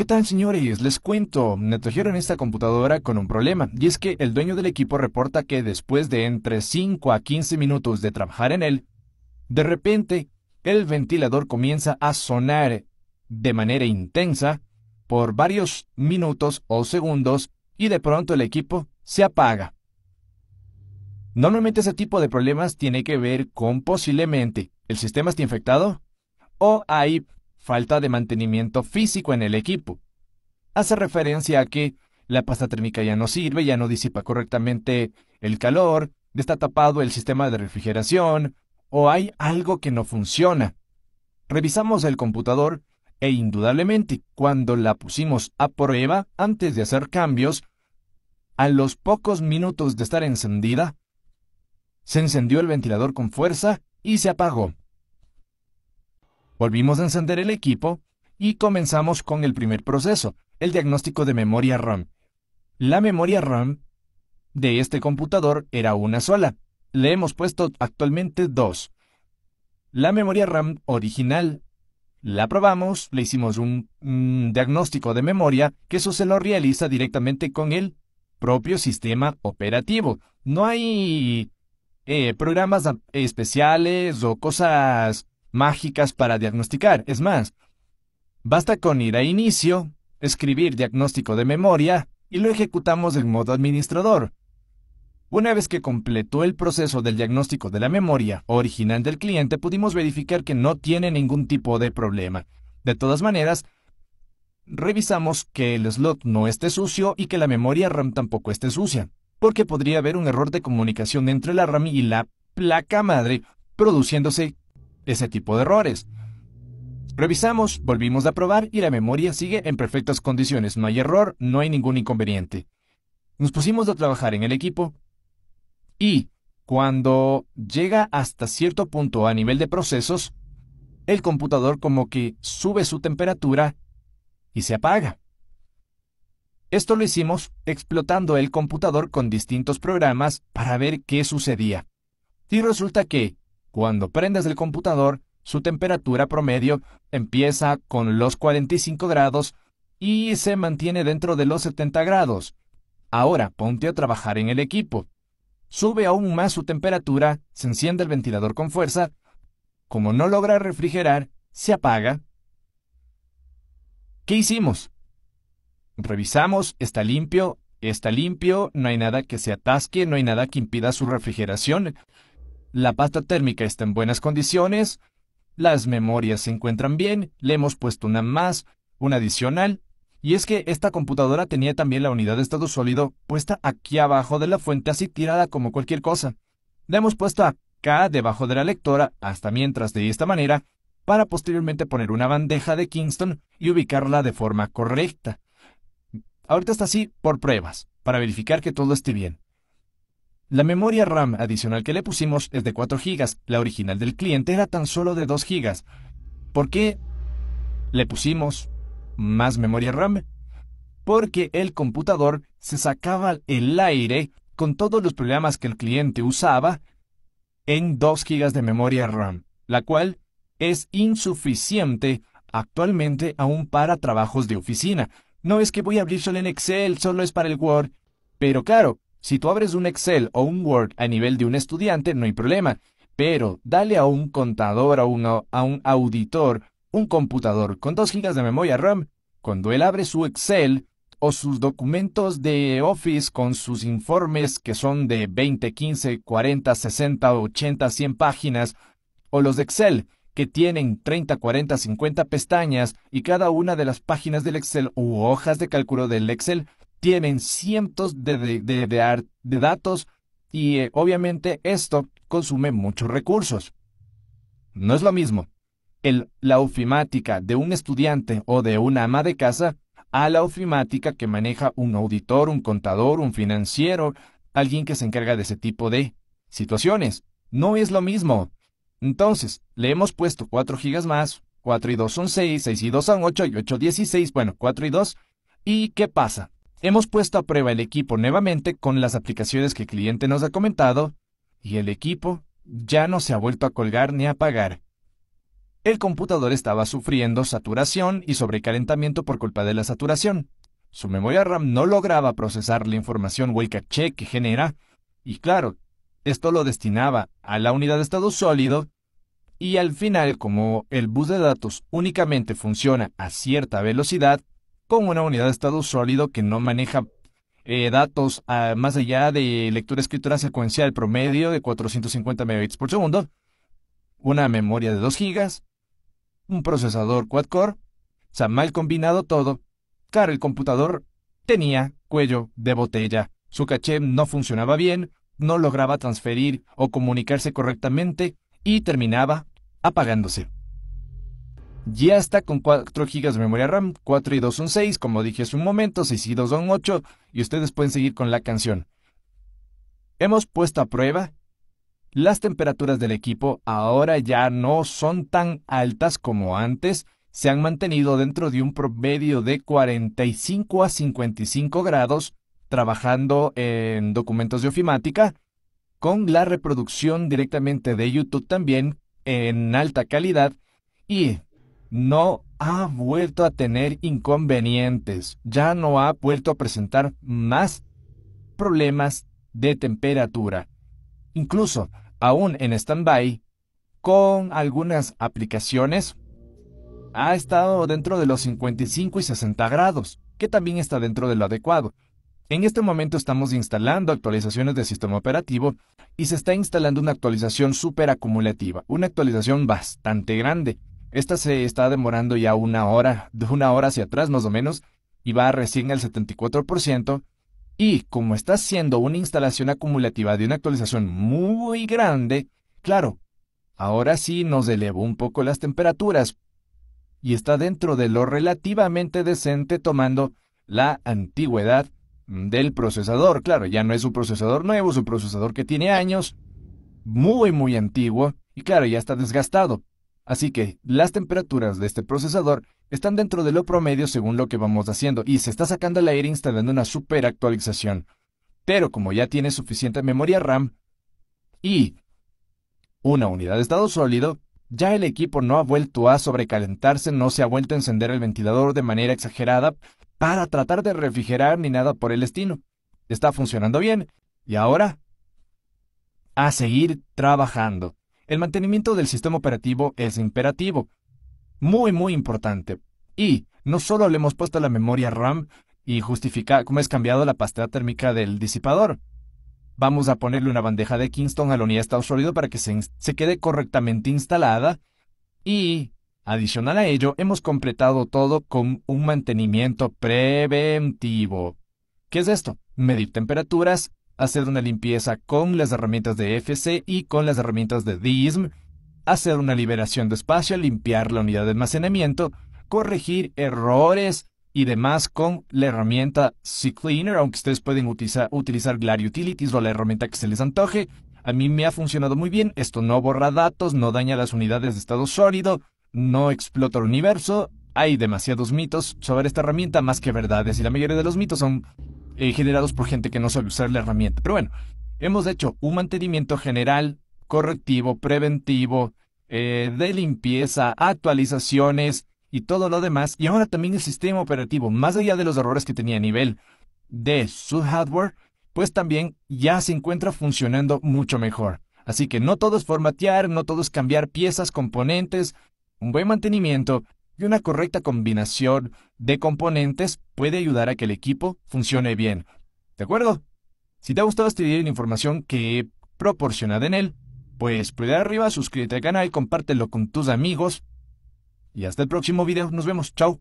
¿Qué tal señores? Les cuento, me trajeron esta computadora con un problema, y es que el dueño del equipo reporta que después de entre 5 a 15 minutos de trabajar en él, de repente el ventilador comienza a sonar de manera intensa por varios minutos o segundos y de pronto el equipo se apaga. Normalmente ese tipo de problemas tiene que ver con posiblemente el sistema está infectado o hay falta de mantenimiento físico en el equipo. Hace referencia a que la pasta térmica ya no sirve, ya no disipa correctamente el calor, está tapado el sistema de refrigeración o hay algo que no funciona. Revisamos el computador e indudablemente cuando la pusimos a prueba antes de hacer cambios, a los pocos minutos de estar encendida, se encendió el ventilador con fuerza y se apagó. Volvimos a encender el equipo y comenzamos con el primer proceso, el diagnóstico de memoria RAM. La memoria RAM de este computador era una sola. Le hemos puesto actualmente dos. La memoria RAM original la probamos, le hicimos un, diagnóstico de memoria, que eso se lo realiza directamente con el propio sistema operativo. No hay eh, programas especiales o cosas mágicas para diagnosticar. Es más, basta con ir a inicio, escribir diagnóstico de memoria y lo ejecutamos en modo administrador. Una vez que completó el proceso del diagnóstico de la memoria original del cliente, pudimos verificar que no tiene ningún tipo de problema. De todas maneras, revisamos que el slot no esté sucio y que la memoria RAM tampoco esté sucia, porque podría haber un error de comunicación entre la RAM y la placa madre, produciéndose ese tipo de errores. Revisamos, volvimos a probar y la memoria sigue en perfectas condiciones. No hay error, no hay ningún inconveniente. Nos pusimos a trabajar en el equipo y cuando llega hasta cierto punto a nivel de procesos, el computador como que sube su temperatura y se apaga. Esto lo hicimos explotando el computador con distintos programas para ver qué sucedía. Y resulta que cuando prendes el computador, su temperatura promedio empieza con los 45 grados y se mantiene dentro de los 70 grados. Ahora ponte a trabajar en el equipo. Sube aún más su temperatura, se enciende el ventilador con fuerza. Como no logra refrigerar, se apaga. ¿Qué hicimos? Revisamos, está limpio, está limpio, no hay nada que se atasque, no hay nada que impida su refrigeración la pasta térmica está en buenas condiciones, las memorias se encuentran bien, le hemos puesto una más, una adicional, y es que esta computadora tenía también la unidad de estado sólido puesta aquí abajo de la fuente así tirada como cualquier cosa. La hemos puesto acá debajo de la lectora hasta mientras de esta manera para posteriormente poner una bandeja de Kingston y ubicarla de forma correcta. Ahorita está así por pruebas, para verificar que todo esté bien. La memoria RAM adicional que le pusimos es de 4 GB, la original del cliente era tan solo de 2 GB. ¿Por qué le pusimos más memoria RAM? Porque el computador se sacaba el aire con todos los programas que el cliente usaba en 2 GB de memoria RAM, la cual es insuficiente actualmente aún para trabajos de oficina. No es que voy a abrir solo en Excel, solo es para el Word. Pero claro, si tú abres un Excel o un Word a nivel de un estudiante, no hay problema, pero dale a un contador, a, a un auditor, un computador con 2 GB de memoria RAM, cuando él abre su Excel o sus documentos de Office con sus informes que son de 20, 15, 40, 60, 80, 100 páginas, o los de Excel que tienen 30, 40, 50 pestañas y cada una de las páginas del Excel u hojas de cálculo del Excel tienen cientos de, de, de, de datos y eh, obviamente esto consume muchos recursos. No es lo mismo el, la ofimática de un estudiante o de una ama de casa a la ofimática que maneja un auditor, un contador, un financiero, alguien que se encarga de ese tipo de situaciones. No es lo mismo. Entonces, le hemos puesto 4 gigas más, 4 y 2 son 6, 6 y 2 son 8 y 8 16, bueno, 4 y 2. ¿Y qué pasa? Hemos puesto a prueba el equipo nuevamente con las aplicaciones que el cliente nos ha comentado y el equipo ya no se ha vuelto a colgar ni a apagar. El computador estaba sufriendo saturación y sobrecalentamiento por culpa de la saturación. Su memoria RAM no lograba procesar la información o que genera, y claro, esto lo destinaba a la unidad de estado sólido, y al final, como el bus de datos únicamente funciona a cierta velocidad, con una unidad de estado sólido que no maneja eh, datos ah, más allá de lectura escritura secuencial promedio de 450 megabits por segundo, una memoria de 2 GB, un procesador quad-core, o mal combinado todo, claro, el computador tenía cuello de botella, su caché no funcionaba bien, no lograba transferir o comunicarse correctamente y terminaba apagándose ya está con 4 GB de memoria RAM, 4 y 2 son 6, como dije hace un momento, 6 y 2 son 8, y ustedes pueden seguir con la canción. Hemos puesto a prueba las temperaturas del equipo ahora ya no son tan altas como antes, se han mantenido dentro de un promedio de 45 a 55 grados, trabajando en documentos de ofimática, con la reproducción directamente de YouTube también en alta calidad y no ha vuelto a tener inconvenientes, ya no ha vuelto a presentar más problemas de temperatura. Incluso, aún en stand-by, con algunas aplicaciones, ha estado dentro de los 55 y 60 grados, que también está dentro de lo adecuado. En este momento estamos instalando actualizaciones de sistema operativo y se está instalando una actualización acumulativa una actualización bastante grande esta se está demorando ya una hora, de una hora hacia atrás más o menos, y va recién al 74%. Y como está siendo una instalación acumulativa de una actualización muy grande, claro, ahora sí nos elevó un poco las temperaturas y está dentro de lo relativamente decente tomando la antigüedad del procesador. Claro, ya no es un procesador nuevo, es un procesador que tiene años, muy, muy antiguo, y claro, ya está desgastado. Así que las temperaturas de este procesador están dentro de lo promedio según lo que vamos haciendo y se está sacando al aire instalando una super actualización. Pero como ya tiene suficiente memoria RAM y una unidad de estado sólido, ya el equipo no ha vuelto a sobrecalentarse, no se ha vuelto a encender el ventilador de manera exagerada para tratar de refrigerar ni nada por el estilo. Está funcionando bien. Y ahora, a seguir trabajando. El mantenimiento del sistema operativo es imperativo. Muy, muy importante. Y no solo le hemos puesto la memoria RAM y justifica, cómo es cambiado la pasta térmica del disipador. Vamos a ponerle una bandeja de Kingston a la unidad estado sólido para que se quede correctamente instalada y, adicional a ello, hemos completado todo con un mantenimiento preventivo. ¿Qué es esto? Medir temperaturas, hacer una limpieza con las herramientas de FC y con las herramientas de DISM, hacer una liberación de espacio, limpiar la unidad de almacenamiento, corregir errores y demás con la herramienta CCleaner, aunque ustedes pueden utilizar, utilizar Glary Utilities o la herramienta que se les antoje. A mí me ha funcionado muy bien, esto no borra datos, no daña las unidades de estado sólido, no explota el universo, hay demasiados mitos sobre esta herramienta más que verdades y la mayoría de los mitos son eh, generados por gente que no sabe usar la herramienta. Pero bueno, hemos hecho un mantenimiento general, correctivo, preventivo, eh, de limpieza, actualizaciones y todo lo demás. Y ahora también el sistema operativo, más allá de los errores que tenía a nivel de su hardware, pues también ya se encuentra funcionando mucho mejor. Así que no todo es formatear, no todo es cambiar piezas, componentes, un buen mantenimiento y una correcta combinación de componentes puede ayudar a que el equipo funcione bien. ¿De acuerdo? Si te ha gustado este video y la información que he proporcionado en él, pues pulgar arriba, suscríbete al canal, compártelo con tus amigos y hasta el próximo video. Nos vemos. Chao.